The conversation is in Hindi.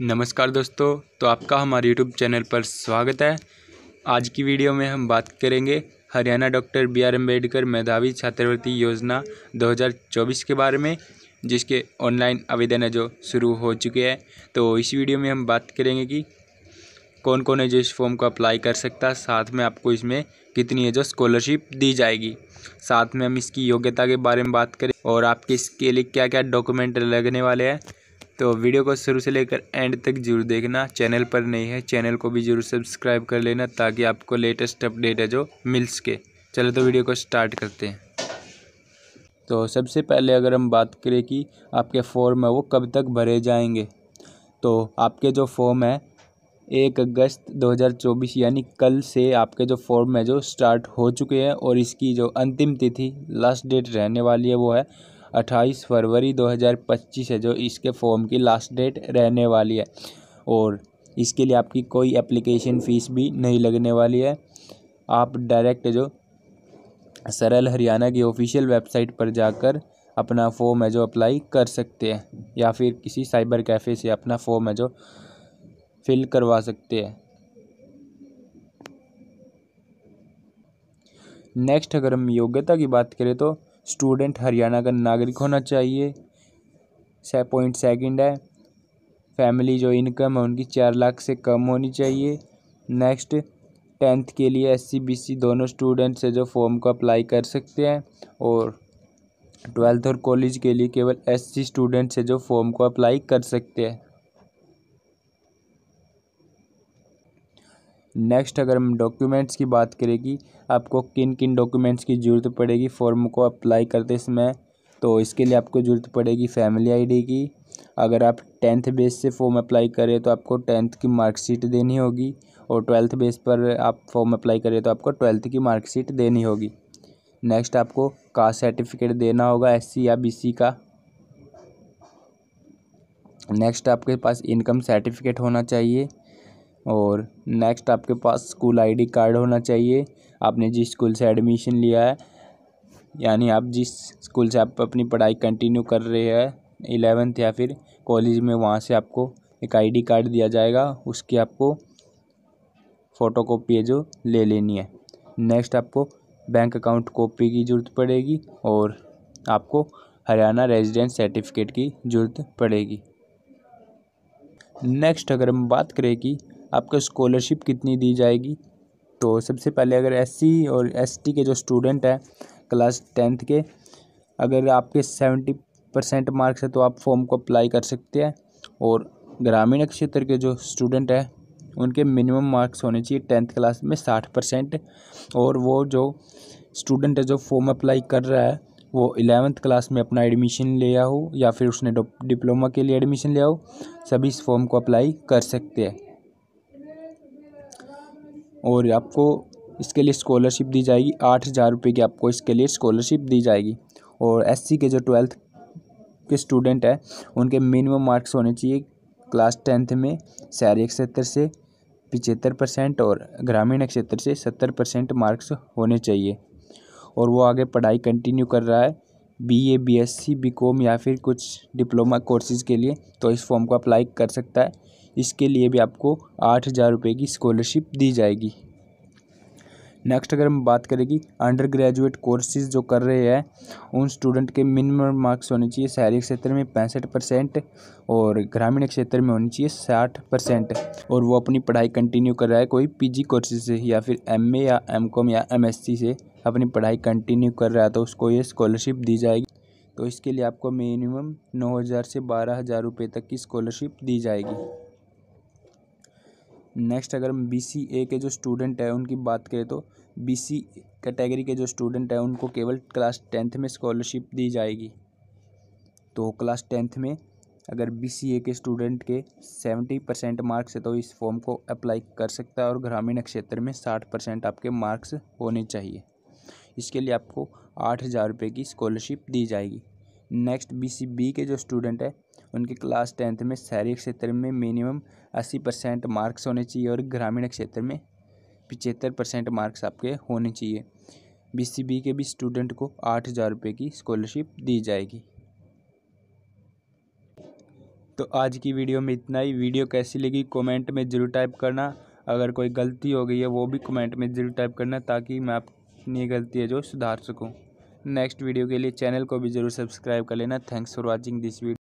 नमस्कार दोस्तों तो आपका हमारे यूट्यूब चैनल पर स्वागत है आज की वीडियो में हम बात करेंगे Haryana doctor B R Ambedkar मेधावी छात्रवृत्ति योजना 2024 के बारे में जिसके ऑनलाइन आवेदन है जो शुरू हो चुके हैं तो इस वीडियो में हम बात करेंगे कि कौन कौन है जो इस फॉर्म को अप्लाई कर सकता है साथ में आपको इसमें कितनी है जो स्कॉलरशिप दी जाएगी साथ में हम इसकी योग्यता के बारे में बात करें और आपके इसके लिए क्या क्या डॉक्यूमेंट लगने वाले हैं तो वीडियो को शुरू से लेकर एंड तक जरूर देखना चैनल पर नहीं है चैनल को भी जरूर सब्सक्राइब कर लेना ताकि आपको लेटेस्ट अपडेट है जो मिल सके चलो तो वीडियो को स्टार्ट करते हैं तो सबसे पहले अगर हम बात करें कि आपके फॉर्म है वो कब तक भरे जाएंगे तो आपके जो फॉर्म है एक अगस्त 2024 यानी कल से आपके जो फॉर्म है जो स्टार्ट हो चुके हैं और इसकी जो अंतिम तिथि लास्ट डेट रहने वाली है वो है अट्ठाईस फरवरी दो हज़ार पच्चीस है जो इसके फॉर्म की लास्ट डेट रहने वाली है और इसके लिए आपकी कोई एप्लीकेशन फ़ीस भी नहीं लगने वाली है आप डायरेक्ट जो सरल हरियाणा की ऑफिशियल वेबसाइट पर जाकर अपना फॉर्म है जो अप्लाई कर सकते हैं या फिर किसी साइबर कैफ़े से अपना फॉर्म है जो फिल करवा सकते हैं नेक्स्ट अगर हम योग्यता की बात करें तो स्टूडेंट हरियाणा का नागरिक होना चाहिए से पॉइंट सेकंड है फैमिली जो इनकम है उनकी चार लाख से कम होनी चाहिए नेक्स्ट टेंथ के लिए एस सी बी सी दोनों स्टूडेंट्स है जो फॉर्म को अप्लाई कर सकते हैं और ट्वेल्थ और कॉलेज के लिए केवल एस सी स्टूडेंट्स है जो फॉर्म को अप्लाई कर सकते हैं नेक्स्ट अगर हम डॉक्यूमेंट्स की बात करेगी आपको किन किन डॉक्यूमेंट्स की ज़रूरत पड़ेगी फॉर्म को अप्लाई करते समय तो इसके लिए आपको ज़रूरत पड़ेगी फैमिली आईडी की अगर आप टेंथ बेस से फॉर्म अप्लाई करें तो आपको टेंथ की मार्कशीट देनी होगी और ट्वेल्थ बेस पर आप फॉर्म अप्लाई करें तो आपको ट्वेल्थ की मार्कशीट देनी होगी नेक्स्ट आपको कास्ट सर्टिफिकेट देना होगा एस या बी का नेक्स्ट आपके पास इनकम सर्टिफिकेट होना चाहिए और नेक्स्ट आपके पास स्कूल आईडी कार्ड होना चाहिए आपने जिस स्कूल से एडमिशन लिया है यानी आप जिस स्कूल से आप अपनी पढ़ाई कंटिन्यू कर रहे हैं इलेवेंथ या फिर कॉलेज में वहाँ से आपको एक आईडी कार्ड दिया जाएगा उसकी आपको फ़ोटो कॉपी है जो ले लेनी है नेक्स्ट आपको बैंक अकाउंट कॉपी की ज़रूरत पड़ेगी और आपको हरियाणा रेजिडेंस सर्टिफिकेट की ज़रूरत पड़ेगी नेक्स्ट अगर हम बात करें कि आपको स्कॉलरशिप कितनी दी जाएगी तो सबसे पहले अगर एस और एस के जो स्टूडेंट हैं क्लास टेंथ के अगर आपके सेवेंटी परसेंट मार्क्स है तो आप फॉर्म को अप्लाई कर सकते हैं और ग्रामीण क्षेत्र के जो स्टूडेंट हैं उनके मिनिमम मार्क्स होने चाहिए टेंथ क्लास में साठ परसेंट और वो जो स्टूडेंट है जो फॉर्म अप्लाई कर रहा है वो एलेवंथ क्लास में अपना एडमिशन लिया हो या फिर उसने डिप्लोमा के लिए एडमिशन लिया हो सभी इस फॉर्म को अप्लाई कर सकते हैं और आपको इसके लिए स्कॉलरशिप दी जाएगी आठ हज़ार रुपये की आपको इसके लिए स्कॉलरशिप दी जाएगी और एससी के जो ट्वेल्थ के स्टूडेंट हैं उनके मिनिमम मार्क्स होने चाहिए क्लास टेंथ में शहरी क्षेत्र से पिचहत्तर परसेंट और ग्रामीण क्षेत्र से सत्तर परसेंट मार्क्स होने चाहिए और वो आगे पढ़ाई कंटिन्यू कर रहा है B A B S C B com या फिर कुछ डिप्लोमा कोर्सेज़ के लिए तो इस फॉर्म को अप्लाई कर सकता है इसके लिए भी आपको आठ हज़ार रुपये की स्कॉलरशिप दी जाएगी नेक्स्ट अगर हम बात कि अंडर ग्रेजुएट कोर्सेज जो कर रहे हैं उन स्टूडेंट के मिनिमम मार्क्स होने चाहिए शहरी क्षेत्र में पैंसठ परसेंट और ग्रामीण क्षेत्र में होनी चाहिए साठ परसेंट और वो अपनी पढ़ाई कंटिन्यू कर रहा है कोई पीजी कोर्सेज से या फिर एमए या एमकॉम या एमएससी से अपनी पढ़ाई कंटिन्यू कर रहा है तो उसको ये स्कॉलरशिप दी जाएगी तो इसके लिए आपको मिनिमम नौ हज़ार से बारह हज़ार रुपये तक की स्कॉलरशिप दी जाएगी नेक्स्ट अगर हम बी सी ए के जो स्टूडेंट हैं उनकी बात करें तो बी सी कैटेगरी के जो स्टूडेंट हैं उनको केवल क्लास टेंथ में स्कॉलरशिप दी जाएगी तो क्लास टेंथ में अगर बी सी ए के स्टूडेंट के सेवेंटी परसेंट मार्क्स है तो इस फॉर्म को अप्लाई कर सकता है और ग्रामीण क्षेत्र में साठ परसेंट आपके मार्क्स होने चाहिए इसके लिए आपको आठ हज़ार रुपये की स्कॉलरशिप दी जाएगी नेक्स्ट बी सी बी के जो स्टूडेंट है उनके क्लास टेंथ में शहरी क्षेत्र में मिनिमम अस्सी परसेंट मार्क्स होने चाहिए और ग्रामीण क्षेत्र में पिचहत्तर परसेंट मार्क्स आपके होने चाहिए बी सी बी के भी स्टूडेंट को आठ हज़ार रुपये की स्कॉलरशिप दी जाएगी तो आज की वीडियो में इतना ही वीडियो कैसी लगी कॉमेंट में ज़रूर टाइप करना अगर कोई गलती हो गई है वो भी कमेंट में ज़रूर टाइप करना ताकि मैं आप अपनी गलती है जो सुधार सकूँ नेक्स्ट वीडियो के लिए चैनल को भी ज़रूर सब्सक्राइब कर लेना thanks for watching this video